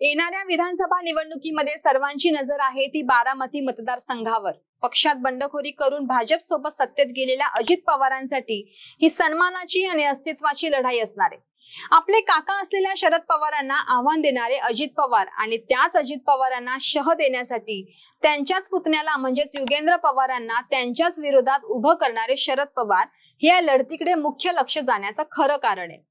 येणाऱ्या विधानसभा निवडणुकीमध्ये सर्वांची नजर आहे ती बारामती मतदारसंघावर पक्षात बंडखोरी करून भाजप सोबत सत्तेत गेलेल्या अजित पवारांसाठी ही सन्मानाची आणि अस्तित्वाची लढाई असणार आहे आपले काका असलेल्या शरद पवारांना आव्हान देणारे अजित पवार आणि त्याच अजित पवारांना शह देण्यासाठी त्यांच्याच पुतण्याला म्हणजेच युगेंद्र पवारांना त्यांच्याच विरोधात उभं करणारे शरद पवार हे या लढतीकडे मुख्य लक्ष जाण्याचं खरं कारण आहे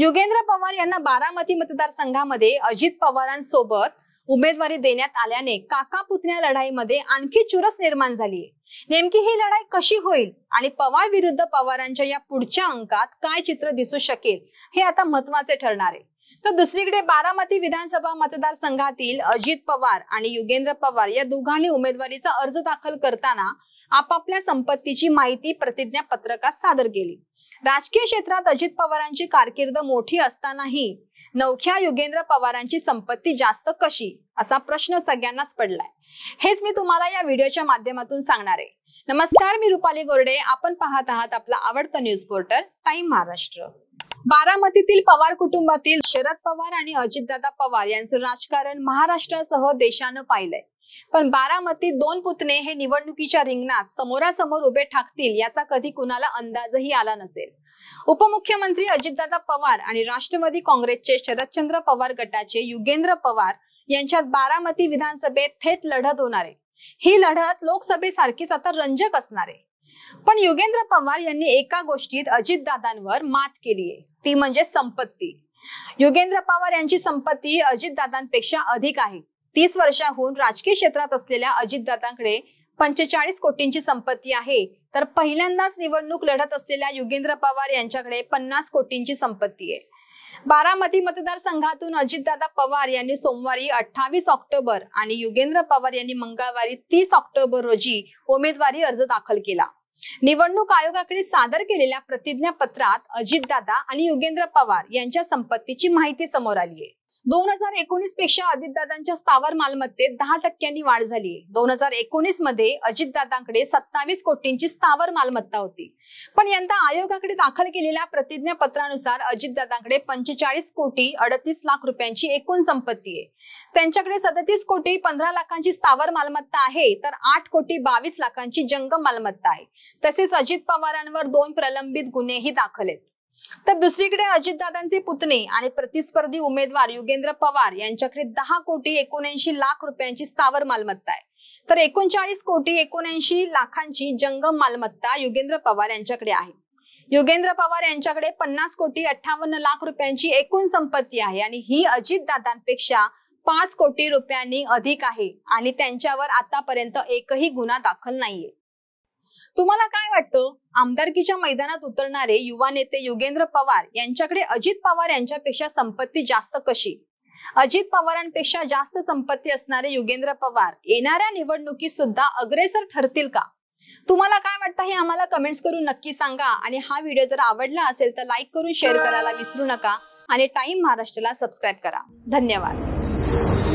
युगेंद्र पवार यांना बारामती मतदारसंघामध्ये अजित पवारांसोबत उमेदवारी देण्यात आल्याने काका पुतण्या लढाईमध्ये आणखी चुरस निर्माण झाली नेमकी ही लढाई कशी होईल आणि पवार विरुद्ध पवारांच्या या पुढच्या अंकात काय चित्र दिसू शकेल हे आता महत्वाचे ठरणार आहे तर दुसरीकडे बारामती विधानसभा मतदारसंघातील अजित पवार आणि युगेंद्र पवार या दोघांनी उमेदवारीचा अर्ज दाखल करताना आपापल्या संपत्तीची माहिती प्रतिज्ञा पत्रकात सादर केली राजकीय क्षेत्रात अजित पवारांची कारकीर्द मोठी असतानाही नवख्या युगेंद्र पवारांची संपत्ती जास्त कशी असा प्रश्न सगळ्यांनाच पडलाय हेच मी तुम्हाला या व्हिडिओच्या माध्यमातून सांगणार आहे नमस्कार मी रुपाली गोरडे आपण पाहत आहात आपला आवडतं न्यूज पोर्टल टाइम महाराष्ट्र बारामतीतील पवार कुटुंबातील शरद पवार आणि अजितदादा पवार यांचं राजकारण महाराष्ट्रासह देशानं पाहिलंय पण बारामतीत दोन पुतणे हे निवडणुकीच्या रिंगणात समोरासमोर उभे ठाकतील याचा कधी कुणाला अंदाजही आला नसेल उपमुख्यमंत्री अजितदादा पवार आणि राष्ट्रवादी काँग्रेसचे शरदचंद्र पवार गटाचे युगेंद्र पवार यांच्यात बारामती विधानसभेत थेट लढत होणार आहे ही लढत लोकसभेसारखीच आता रंजक असणार आहे पण युगेंद्र पवार यांनी एका गोष्टीत अजितदादांवर मात केली आहे ती म्हणजे संपत्ती युगेंद्र पवार यांची संपत्ती अजितदादांपेक्षा अधिक आहे तीस वर्षाहून राजकीय क्षेत्रात असलेल्या अजितदादांकडे पंचेचाळीस कोटींची संपत्ती आहे तर पहिल्यांदाच निवडणूक लढत असलेल्या युगेंद्र पवार यांच्याकडे पन्नास कोटींची संपत्ती आहे बारामती मतदारसंघातून अजितदादा पवार यांनी सोमवारी अठ्ठावीस ऑक्टोबर आणि युगेंद्र पवार यांनी मंगळवारी तीस ऑक्टोबर रोजी उमेदवारी अर्ज दाखल केला निवडणूक आयोगाकडे सादर केलेल्या प्रतिज्ञापत्रात अजितदादा आणि युगेंद्र पवार यांच्या संपत्तीची माहिती समोर आली आहे दोन हजार एकोणीस पेक्षा अजितदादांच्या स्थावर मालमत्तेत दहा टक्क्यांनी वाढ झाली दोन हजार एकोणीस मध्ये अजितदादांकडे सत्तावीस कोटींची स्थावर मालमत्ता होती पण यंदा आयोगाकडे दाखल केलेल्या प्रतिज्ञापत्रानुसार अजितदादांकडे पंचेचाळीस कोटी अडतीस लाख रुपयांची एकूण संपत्ती आहे त्यांच्याकडे सदतीस कोटी पंधरा लाखांची स्थावर मालमत्ता आहे तर आठ कोटी बावीस लाखांची जंगम मालमत्ता आहे तसेच अजित पवारांवर दोन प्रलंबित गुन्हेही दाखल आहेत तर दुसरीकडे अजितदादांचे पुतणे आणि प्रतिस्पर्धी उमेदवार युगेंद्र पवार यांच्याकडे दहा कोटी एकोणऐंशी लाख रुपयांची स्थावर मालमत्ता आहे तर एकोणचाळीस कोटी एकोणऐंशी लाखांची जंगम मालमत्ता युगेंद्र पवार यांच्याकडे आहे युगेंद्र पवार यांच्याकडे पन्नास कोटी अठ्ठावन्न लाख रुपयांची एकूण संपत्ती आहे आणि ही अजितदादांपेक्षा पाच कोटी रुपयांनी अधिक आहे आणि त्यांच्यावर आतापर्यंत एकही गुन्हा दाखल नाहीये तुम्हाला काय वाटतं आमदारकीच्या मैदानात उतरणारे युवा नेते युगेंद्र पवार यांच्याकडे अजित पवार यांच्यापेक्षा संपत्ती जास्त कशी अजित पवारांपेक्षा जास्त संपत्ती असणारे युगेंद्र पवार येणाऱ्या निवडणुकीत सुद्धा अग्रेसर ठरतील का तुम्हाला काय वाटतं हे आम्हाला कमेंट्स करून नक्की सांगा आणि हा व्हिडिओ जर आवडला असेल तर लाईक करून शेअर करायला विसरू नका आणि टाइम महाराष्ट्राला सबस्क्राईब करा धन्यवाद